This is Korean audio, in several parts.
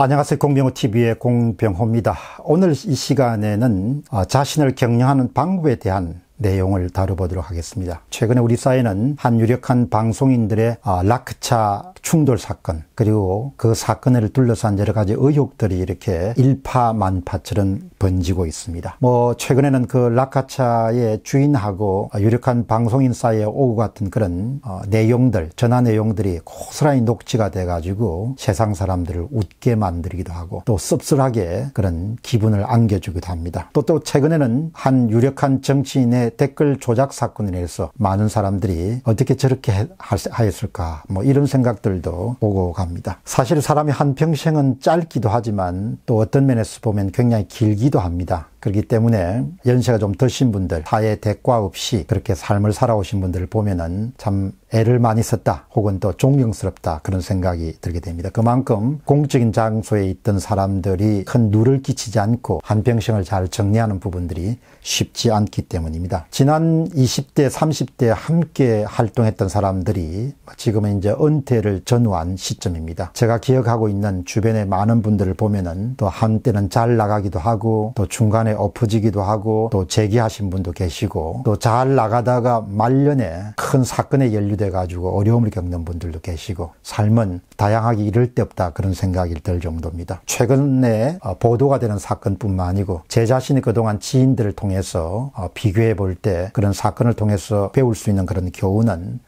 안녕하세요. 공병호TV의 공병호입니다. 오늘 이 시간에는 아, 자신을 격려하는 방법에 대한 내용을 다뤄보도록 하겠습니다. 최근에 우리 사회는 한 유력한 방송인들의 아, 락크차 충돌 사건 그리고 그 사건을 둘러싼 여러 가지 의혹들이 이렇게 일파만파처럼 번지고 있습니다. 뭐 최근에는 그락카차의 주인하고 유력한 방송인 사이의 오고 같은 그런 어, 내용들 전화 내용들이 고스란히 녹취가 돼가지고 세상 사람들을 웃게 만들기도 하고 또 씁쓸하게 그런 기분을 안겨주기도 합니다. 또또 또 최근에는 한 유력한 정치인의 댓글 조작 사건에 대해서 많은 사람들이 어떻게 저렇게 하였을까 뭐 이런 생각들도 오고 갑니다. 사실 사람이 한 평생은 짧기도 하지만 또 어떤 면에서 보면 굉장히 길기도 합니다. 그렇기 때문에 연세가 좀 드신 분들, 사회 대과 없이 그렇게 삶을 살아오신 분들을 보면은 참 애를 많이 썼다 혹은 또 존경스럽다 그런 생각이 들게 됩니다. 그만큼 공적인 장소에 있던 사람들이 큰 누를 끼치지 않고 한평생을 잘 정리하는 부분들이 쉽지 않기 때문입니다. 지난 20대, 30대 함께 활동했던 사람들이 지금은 이제 은퇴를 전후한 시점입니다. 제가 기억하고 있는 주변의 많은 분들을 보면은 또 한때는 잘 나가기도 하고 또 중간에 중간에 엎어지기도 하고 또 재기하신 분도 계시고 또 잘 나가다가 말년에 큰 사건에 연루돼 가지고 어려움을 겪는 분들도 계시고 삶은 다양하게 이럴 때 없다 그런 생각이 들 정도입니다. 최근에 어, 보도가 되는 사건뿐만 아니고 제 자신이 그동안 지인들을 통해서 어, 비교해 볼 때 그런 사건을 통해서 배울 수 있는 그런 교훈은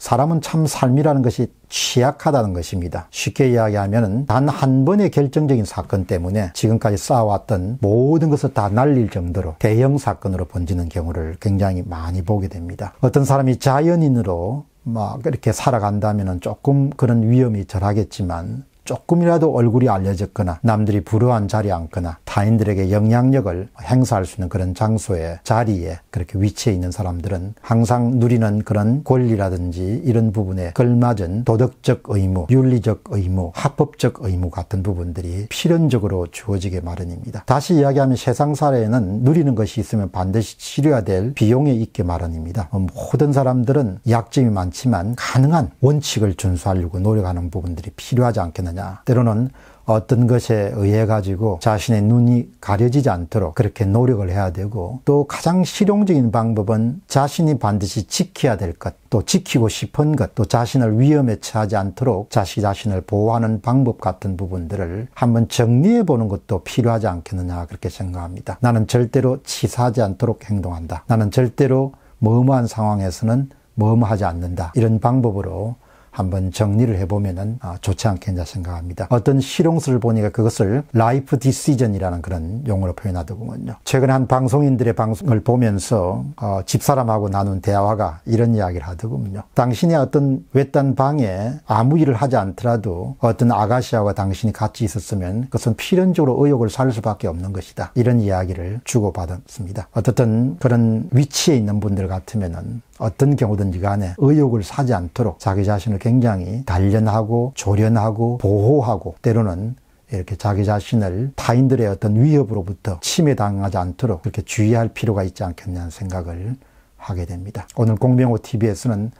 사람은 참 삶이라는 것이 취약하다는 것입니다. 쉽게 이야기하면 단 한 번의 결정적인 사건 때문에 지금까지 쌓아왔던 모든 것을 다 날릴 정도로 대형 사건으로 번지는 경우를 굉장히 많이 보게 됩니다. 어떤 사람이 자연인으로 막 이렇게 살아간다면 조금 그런 위험이 절하겠지만 조금이라도 얼굴이 알려졌거나 남들이 부러워한 자리에 앉거나 타인들에게 영향력을 행사할 수 있는 그런 장소에 자리에 그렇게 위치해 있는 사람들은 항상 누리는 그런 권리라든지 이런 부분에 걸맞은 도덕적 의무, 윤리적 의무, 합법적 의무 같은 부분들이 필연적으로 주어지게 마련입니다. 다시 이야기하면 세상 사례에는 누리는 것이 있으면 반드시 치료해야 될비용에 있게 마련입니다. 모든 사람들은 약점이 많지만 가능한 원칙을 준수하려고 노력하는 부분들이 필요하지 않겠느냐. 있습니다. 때로는 어떤 것에 의해 가지고 자신의 눈이 가려지지 않도록 그렇게 노력을 해야 되고 또 가장 실용적인 방법은 자신이 반드시 지켜야 될 것, 또 지키고 싶은 것, 또 자신을 위험에 처하지 않도록 자신 자신을 보호하는 방법 같은 부분들을 한번 정리해 보는 것도 필요하지 않겠느냐 그렇게 생각합니다. 나는 절대로 치사하지 않도록 행동한다. 나는 절대로 머무한 상황에서는 머무하지 않는다. 이런 방법으로 한번 정리를 해보면 아, 좋지 않겠냐 생각합니다. 어떤 실용서를 보니까 그것을 라이프 디시전이라는 그런 용어로 표현하더군요. 최근 한 방송인들의 방송을 보면서 어, 집사람하고 나눈 대화가 이런 이야기를 하더군요. 당신이 어떤 외딴 방에 아무 일을 하지 않더라도 어떤 아가씨하고 당신이 같이 있었으면 그것은 필연적으로 의욕을 살 수밖에 없는 것이다. 이런 이야기를 주고받았습니다. 어떻든 그런 위치에 있는 분들 같으면은 어떤 경우든지 간에 의욕을 사지 않도록 자기 자신을 굉장히 단련하고 조련하고 보호하고 때로는 이렇게 자기 자신을 타인들의 어떤 위협으로부터 침해당하지 않도록 그렇게 주의할 필요가 있지 않겠냐는 생각을 하게 됩니다. 오늘 공병호 TV에서는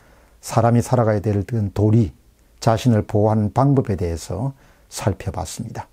사람이 살아가야 될 도리, 자신을 보호하는 방법에 대해서 살펴봤습니다.